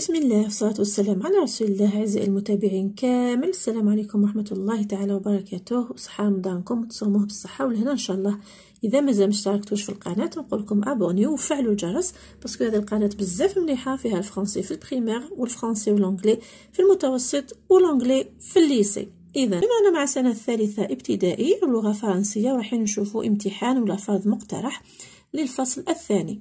بسم الله والصلاة والسلام على رسول الله أعزائي المتابعين كامل السلام عليكم ورحمة الله تعالى وبركاته صحة رمضانكم وتصوموه بالصحة والهنا إن شاء الله إذا مازال ما اشتركتوش في القناة نقول لكم أبونيو وفعلوا الجرس باسكو هذه القناة بزاف مليحة فيها الفرنسي في البريمير والفرنسي والانجلي في المتوسط والانجلي في الليسي إذا بما أنا مع السنة الثالثة ابتدائي واللغة فرنسية ورايحين نشوفوا امتحان ولا فرض مقترح للفصل الثاني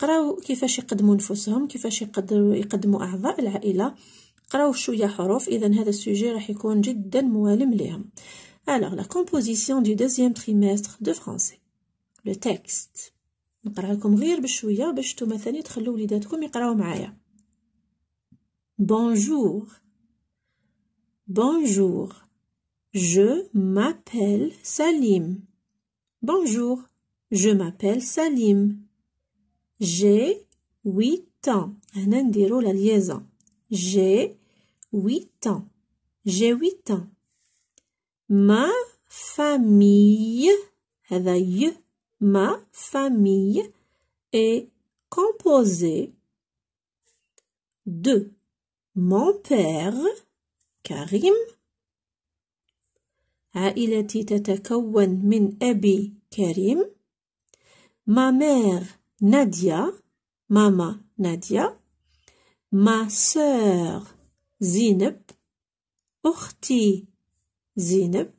قراو كيفاش يقدموا نفسهم كيفاش يقدروا يقدموا اعضاء العائله قراو شويه حروف اذا هذا السوجي راح يكون جدا موالم ليهم alors la composition du deuxième trimestre de français le texte نقرا لكم غير بشويه باش نتوما ثاني تخلو وليداتكم يقراو معايا bonjour bonjour je m'appelle Salim bonjour je m'appelle Salim J'ai huit ans. Un la liaison. J'ai huit ans. J'ai huit ans. Ma famille. Ma famille est composée de mon père, Karim. عائلتي ah, min min abi Karim. Ma mère Nadia, maman Nadia, ma sœur Zineb, Orti Zineb,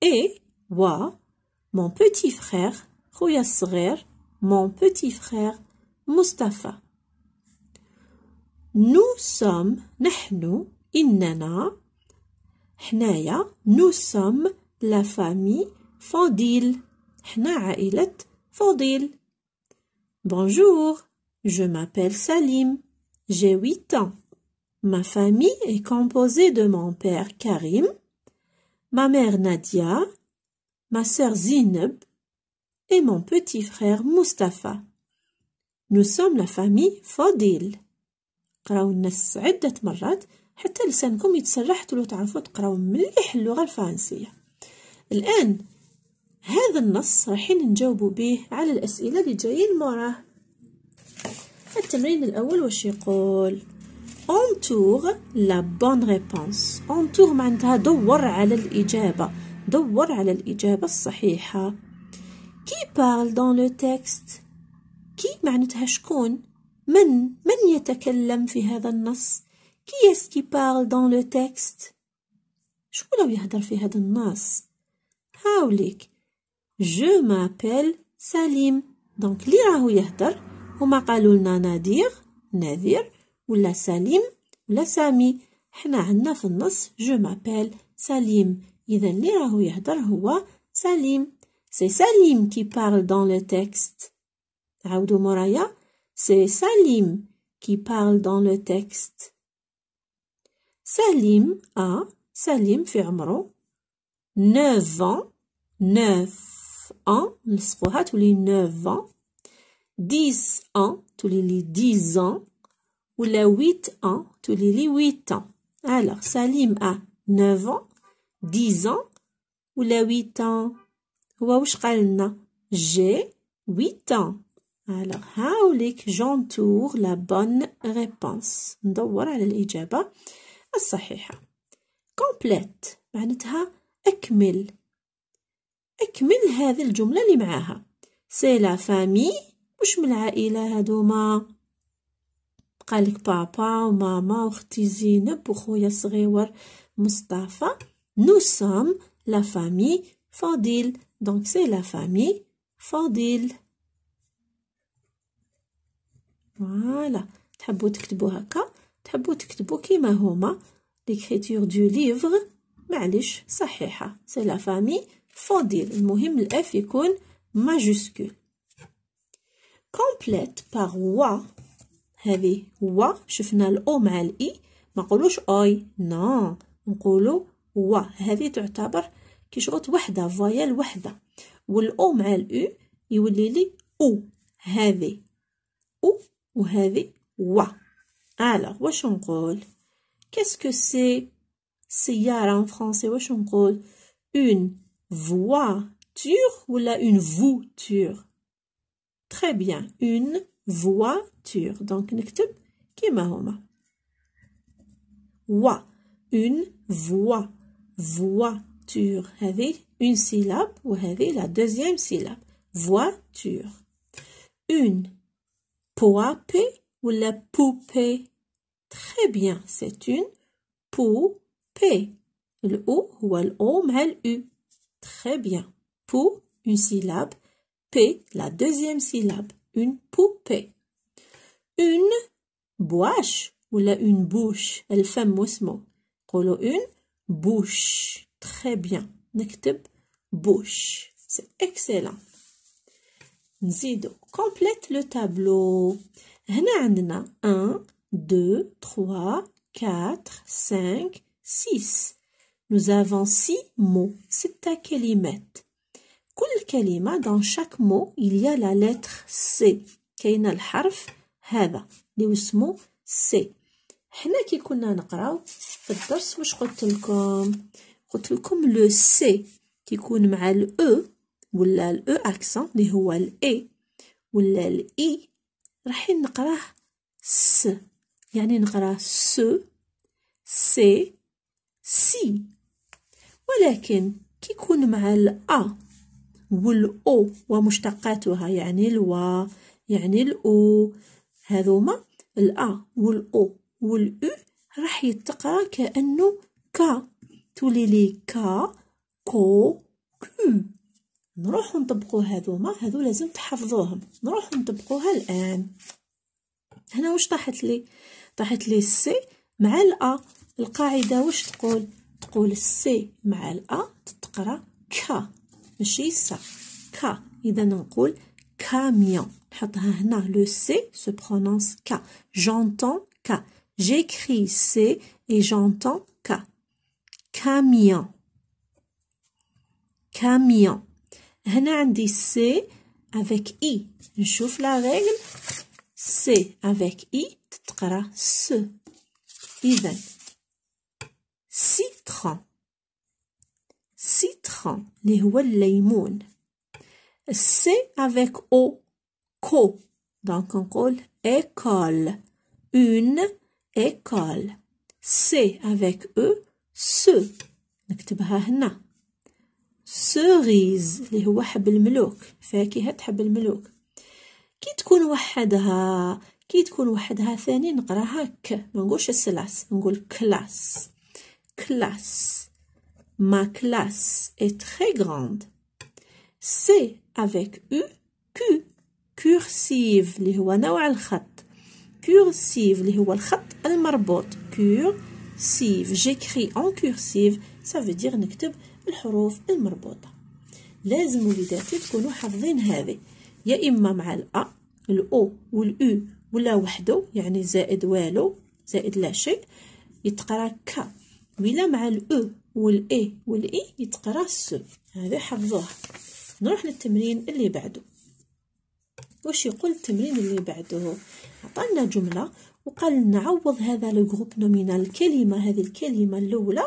et wa, mon petit frère Khouyasrer, mon petit frère Mustafa. Nous sommes, nahnu, innana, hnaya, nous sommes la famille Fandil, hna Fandil. Bonjour, je m'appelle Salim, j'ai huit ans. Ma famille est composée de mon père Karim, ma mère Nadia, ma sœur Zineb et mon petit frère Mustapha. Nous sommes la famille Fodil. حتى هذا النص رايحين نجاوبوا به على الأسئلة اللي جايين موراه التمرين الأول واش يقول انتور لا بون ريبونس انتوغ معناتها دور على الإجابة دور على الإجابة الصحيحة كي بارل دون لو تيكست كي معناتها شكون من من يتكلم في هذا النص كي اس كي بارل دون لو تيكست شكون لو يهدر في هذا النص هاوليك Je m'appelle Salim. Donc, lira ou yahdar, ou ma nadir, nadir, ou la Salim, ou la Sami. Hna je m'appelle Salim. Idan lira ou yahdar, Salim. C'est Salim qui parle dans le texte. Aoudou Moraya, c'est Salim qui parle dans le texte. Salim a, Salim fermero, neuf ans, neuf. ان نلصقوها تولي نوف ان ديس ان تولي لي ديز ان ولا ويت ان تولي لي ويت ان الوغ سليم ا نوف ان ديز ان ولا ويت ان هو واش قالنا جي ويت ان الوغ هاوليك جونتور لا بون ريبونس ندور على الاجابه الصحيحه كومبليت معناتها اكمل أكمل هذه الجملة اللي معاها سي لا فامي واش من العائلة هادوما بقالك بابا وماما وختي زينب وخويا صغيور مصطفى نو سوم لا فامي فاضيل دونك سي لا فامي فاضيل فوالا تحبوا تكتبوا هكا تحبوا تكتبوا كيما هما ليكريتور دو ليفغ معليش صحيحه سي لا فامي فاضل المهم الأف يكون ماجوسكول كومبليت باغ وا هذه وا شفنا الأو مع الإي e. ما نقولوش أي نو نقولو وا هذه تعتبر كي شغلت وحدة فويال وحدة والأو مع الأو يولي لي أو هذه أو وهذه وا الوغ واش نقول كاسكو سي سيارة ان فرونسي واش نقول اون voiture ou la une voiture Très bien, une voiture. Donc, نكتب qui هما. Wa, une voix, voiture. Avez une syllabe ou avez la deuxième syllabe. Voiture. Une poupée ou la poupée. Très bien, c'est une poupée. Le O ou le O, mais le U. Très bien. Pou, une syllabe. P, la deuxième syllabe. Une poupée. Une bouche ou la une bouche. Elle fait moussement. une bouche. Très bien. Nekteb bouche. C'est excellent. Nzido. Complète le tableau. Hna 1, 2, 3, 4, 5, 6. Nous avons six mots, ستة كلمات. كل كلمة dans chaque mot il y a la lettre C. كاين الحرف هذا اللي اسمه C. حنا كي كنا نقراو في الدرس واش قلت لكم قلت لكم لو سي كيكون مع الاو ولا الاو اكسون اللي هو الاي ولا الاي رايحين نقراه س يعني نقراه س سي سي ولكن كيكون مع الأ والأو ومشتقاتها يعني الوا يعني الأو هذوما الأ والأو والأو راح يتقرا كأنه كا تولي لي كا كو كو نروحو نطبقو هذوما هذو لازم تحفظوهم نروحو نطبقوها الآن هنا واش طاحت لي طاحت لي السي مع الأ القاعدة واش تقول On dit A ka se prononce K j'entends K j'écris C et j'entends K camion camion On dit C avec I chauffe la règle C avec I ce si سيتخون سيتخون اللي هو الليمون السي افيك او كو دونك نقول ايكول اون ايكول سي افيك او سو نكتبها هنا سوريز اللي هو حب الملوك فاكهة حب الملوك كي تكون وحدها كي تكون وحدها ثاني نقراها ك ما نقولش سلاس نقول كلاس classe. Ma classe est très grande. C'est avec U, Q. كورسيف اللي هو نوع الخط كورسيف اللي هو الخط المربوط كورسيف جيكري اون كورسيف سا فو نكتب الحروف المربوطه لازم وليداتي تكونوا حافظين هذه يا اما مع الا الاو والاو ولا وحده يعني زائد والو زائد لا شيء يتقرا ك وإلا مع الأو والإي والإي يتقرا سو هذا حفظوه نروح للتمرين اللي بعده واش يقول التمرين اللي بعده عطانا جملة وقال نعوض هذا الجروب نومينال الكلمة هذه الكلمة الأولى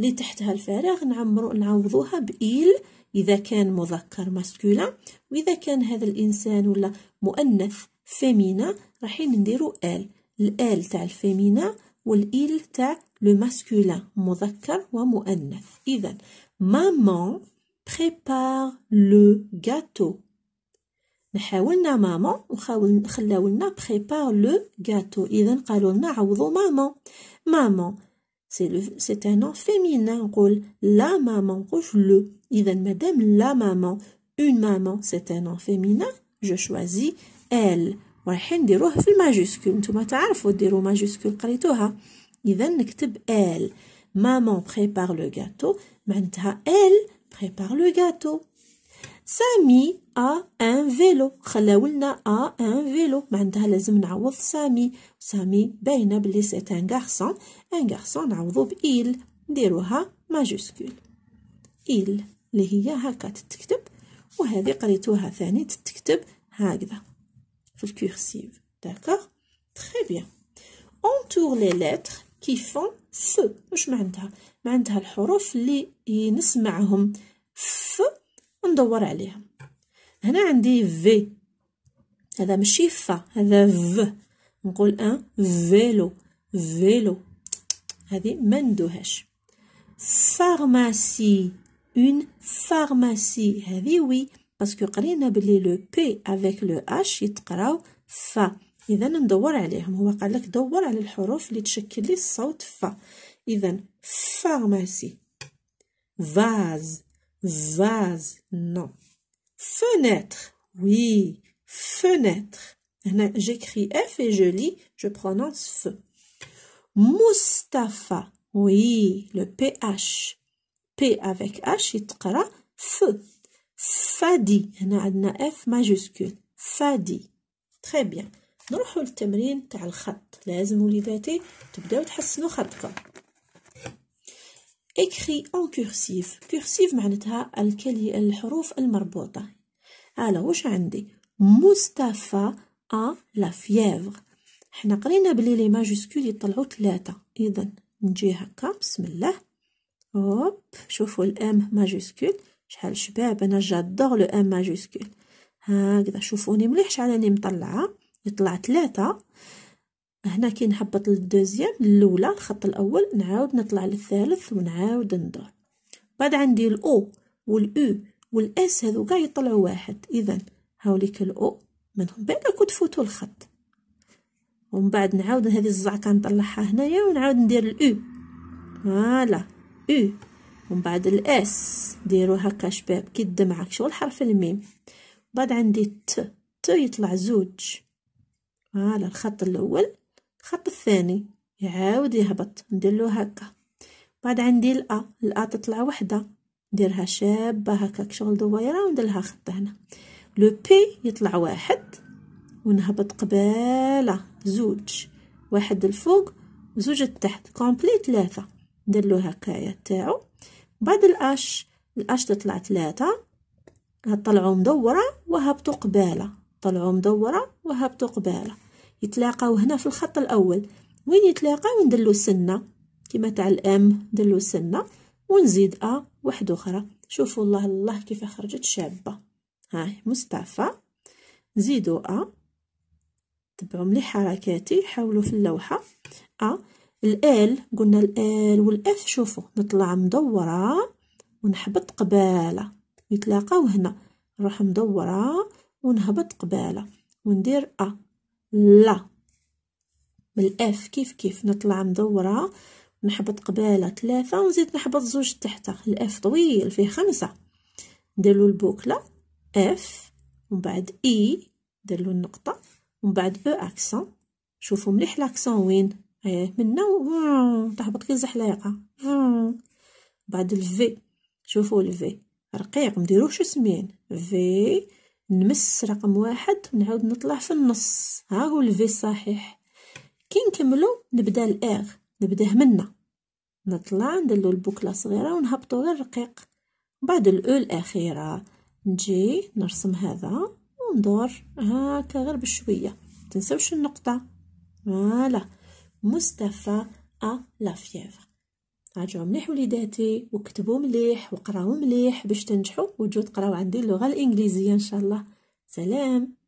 اللي تحتها الفراغ نعمرو نعوضوها بإيل إذا كان مذكر ماسكولا وإذا كان هذا الإنسان ولا مؤنث فيمينا رايحين نديرو آل الآل تاع الفيمينا Il t'a le masculin مذكر ومؤنث Ivan. maman prépare le gâteau Maman, prépare le gâteau c'est un nom féminin la maman rouge le Ivan madame la maman une maman c'est un nom féminin je choisis elle ورايحين نديروه في الماجوسكول نتوما تعرفوا ديروا ماجوسكول قريتوها اذا نكتب ال مامون بريبار لو غاتو معناتها ال بريبار لو غاتو سامي ا ان فيلو خلاولنا ا ان فيلو معناتها لازم نعوض سامي سامي باينه بلي سي ان غارسون ان غارسون نعوضو بايل نديروها ماجوسكول إيل اللي هي هكا تتكتب وهذه قريتوها ثاني تتكتب هكذا في الكورسيف داكوغ تري بيان اونتور لي لتر كي فون ف واش معناتها معناتها الحروف اللي نسمعهم ف ندور عليهم هنا عندي في هذا ماشي ف هذا ف نقول ان فيلو فيلو هذه ما ندوهاش فارماسي اون فارماسي هذه وي parce que قرينا بلي le P avec le h اذا ندور عليهم هو قال لك دور على الحروف اللي تشكل لي الصوت vase vase non fenêtre oui fenêtre j'écris f et je lis je prononce f Mustafa oui le ph p avec h il f فادي هنا عندنا اف ماجوسكول فادي تري بيان نروحوا للتمرين تاع الخط لازم وليداتي تبداو تحسنوا خطكم اكري اون كورسيف كورسيف معناتها الكلي الحروف المربوطه على واش عندي مصطفى ا لا فيفر حنا قرينا بلي لي ماجوسكول يطلعوا ثلاثه اذا نجي هكا بسم الله هوب شوفوا الام ماجوسكول شحال شباب انا جادور لو ان ماجوسكول هكذا شوفوني مليح شحال راني مطلعه يطلع ثلاثة هنا كي نهبط للدوزيام الاولى الخط الاول نعاود نطلع للثالث ونعاود ندور بعد عندي الاو والاو والاس هذو كاع يطلعوا واحد اذا هاوليك الاو من كنت فوتو الخط ومن بعد نعاود هذه الزعكه نطلعها هنايا ونعاود ندير الاو فوالا او ومن بعد الاس ديرو هكا شباب كي الدمعه شغل حرف الميم بعد عندي ت ت يطلع زوج على الخط الاول الخط الثاني يعاود يهبط ندير له هكا بعد عندي الا الا تطلع وحده نديرها شابه هكاك شغل دويره وندير لها خط هنا لو بي يطلع واحد ونهبط قباله زوج واحد الفوق وزوج التحت كومبلي ثلاثه ندير له هكايا تاعو بعد الأش الأش تطلع ثلاثة هتطلعوا مدورة وهبطوا قبالة طلعوا مدورة وهبطوا قبالة يتلاقاو هنا في الخط الأول وين يتلاقاو ندلو سنة كما تاع الأم ندلو سنة ونزيد أ واحدة أخرى شوفوا الله الله كيف خرجت شابة هاي مصطفى نزيدو أ تبعوا مليح حركاتي حاولوا في اللوحة أ الال قلنا الال والاف شوفوا نطلع مدورة ونحبط قبالة يتلاقاو هنا نروح مدورة ونهبط قبالة وندير أ لا بالأف كيف كيف نطلع مدورة نحبط قبالة ثلاثة ونزيد نحبط زوج تحت الأف طويل فيه خمسة نديرلو البوكلة أف ومن بعد إي نديرلو النقطة ومن بعد أو أكسون شوفوا مليح لاكسون وين ايه من تهبط كي زحليقه بعد الفي شوفوا الفي رقيق مديروش سمين في نمس رقم واحد نعاود نطلع في النص ها هو الفي الصحيح كي نكملو نبدا الاغ نبداه منا نطلع ندلو البوكله صغيره ونهبطو غير رقيق بعد الاو الاخيره نجي نرسم هذا وندور هاكا غير بشويه تنسوش النقطه فوالا مصطفى ا لا فيفر راجعوا مليح وليداتي وكتبوا مليح وقراو مليح باش تنجحوا وتجوا تقراو عندي اللغه الانجليزيه ان شاء الله سلام